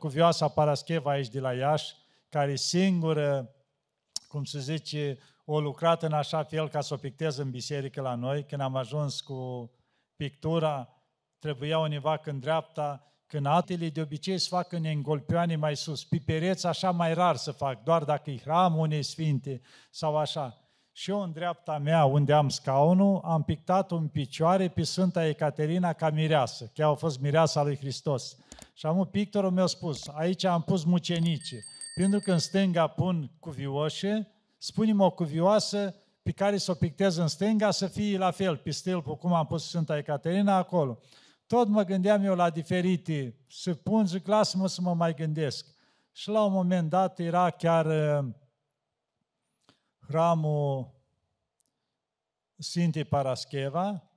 cuvioasa Parascheva aici de la Iași, care singură, cum se zice, o lucrat în așa fel ca să o pictez în biserică la noi. Când am ajuns cu pictura, trebuia univa când dreapta, când altele de obicei se fac în engolpioane mai sus. Pipereți așa mai rar să fac, doar dacă e hram unei sfinte sau așa. Și eu în dreapta mea, unde am scaunul, am pictat un picioare pe Sfânta Ecaterina ca mireasă, chiar a fost mireasa lui Hristos. Și am un pictorul meu spus, aici am pus mucenici, pentru că în stânga pun cuvioșe, spunem o cuvioasă pe care să o pictez în stânga să fie la fel, pe cum am pus Sfânta Ecaterina acolo. Tot mă gândeam eu la diferite, să pun, zic, lasă-mă să mă mai gândesc. Și la un moment dat era chiar uh, hramul Sfintei Parascheva,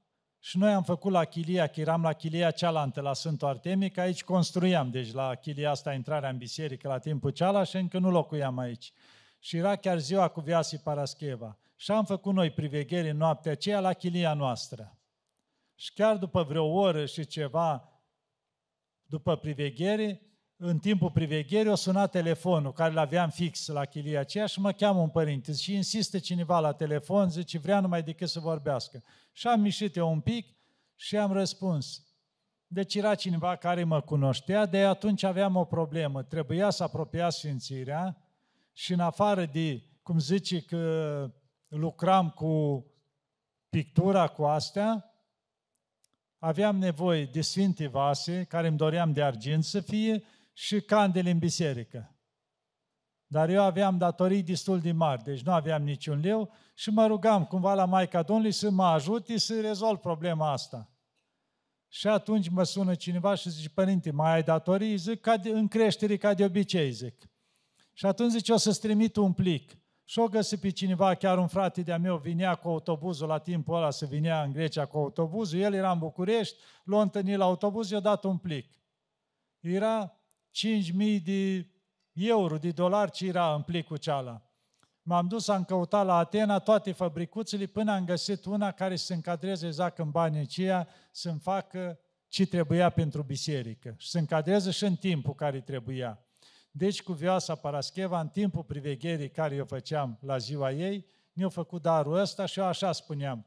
și noi am făcut la chilia, că eram la chilia cealaltă, la Sfântul Artemic, aici construiam, deci la chilia asta intrarea în biserică la timpul cealaltă și încă nu locuiam aici. Și era chiar ziua cu Viasii Parascheva. Și am făcut noi privegheri în noaptea aceea la chilia noastră. Și chiar după vreo oră și ceva, după privegheri, în timpul privegherii, o sunat telefonul, care l-aveam fix la chilia aceea și mă cheamă un părinte și insistă cineva la telefon, zice, vrea numai decât să vorbească. Și am mișit eu un pic și am răspuns. Deci era cineva care mă cunoștea, de atunci aveam o problemă. Trebuia să apropia sfințirea și în afară de, cum zice, că lucram cu pictura, cu astea, aveam nevoie de Sfinte Vase, care îmi doream de argint să fie, și candele în biserică. Dar eu aveam datorii destul de mari, deci nu aveam niciun leu și mă rugam cumva la Maica Domnului să mă ajute să rezolv problema asta. Și atunci mă sună cineva și zice, părinte, mai ai datorii? Zic, ca de, în creștere, ca de obicei, zic. Și atunci zice, o să-ți trimit un plic. Și o găsi pe cineva, chiar un frate de-a meu vinea cu autobuzul la timpul ăla să vinea în Grecia cu autobuzul, el era în București, l-a întâlnit la autobuz, i-a dat un plic. Era 5.000 de euro, de dolari ce era în plicul cealaltă. M-am dus, am căutat la Atena toate fabricuțele până am găsit una care să se încadreze exact în banii aceia, să-mi facă ce trebuia pentru biserică și să încadreze și în timpul care trebuia. Deci cu Vioasa Parascheva, în timpul privegherii care eu făceam la ziua ei, mi a făcut darul ăsta și eu așa spuneam.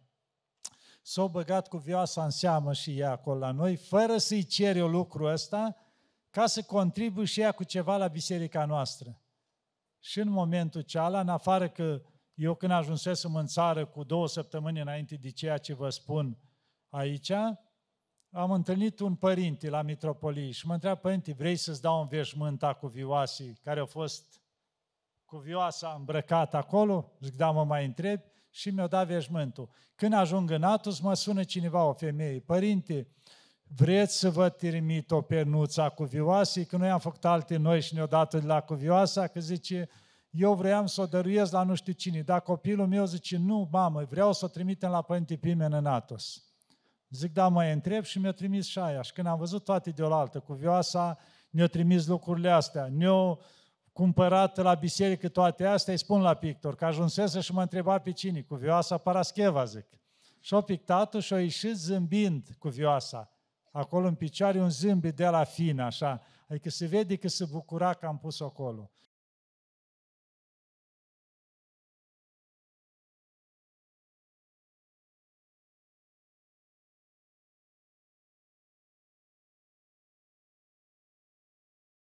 S-au băgat cu Vioasa în seamă și ea acolo la noi, fără să-i cer eu lucrul ăsta, ca să contribuie și ea cu ceva la biserica noastră. Și în momentul cealaltă, în afară că eu când ajunsesem în țară cu două săptămâni înainte de ceea ce vă spun aici, am întâlnit un părinte la mitropolie și mă întreabă, părinte, vrei să-ți dau un veșmânt a vioasii care au fost cu vioasa îmbrăcat acolo? Zic, da, mă mai întreb și mi-o dat veșmântul. Când ajung în Atos, mă sună cineva, o femeie, părinte, vreți să vă trimit o cu cuvioasă, că noi am făcut alte noi și ne-o dat la cuvioasa, că zice, eu vreau să o dăruiesc la nu știu cine, dar copilul meu zice, nu, mamă, vreau să o trimitem la Părinte Pimen în Atos. Zic, da, mă întreb și mi-a trimis și aia. Și când am văzut toate deolaltă, vioasa, ne-a trimis lucrurile astea, ne-a cumpărat la biserică toate astea, îi spun la pictor, că ajunsese și mă întreba pe cine, vioasa Parascheva, zic. Și-o pictat și-o ieșit zâmbind vioasa acolo în picioare un zâmbet de la fin, așa. Adică se vede că se bucura că am pus acolo.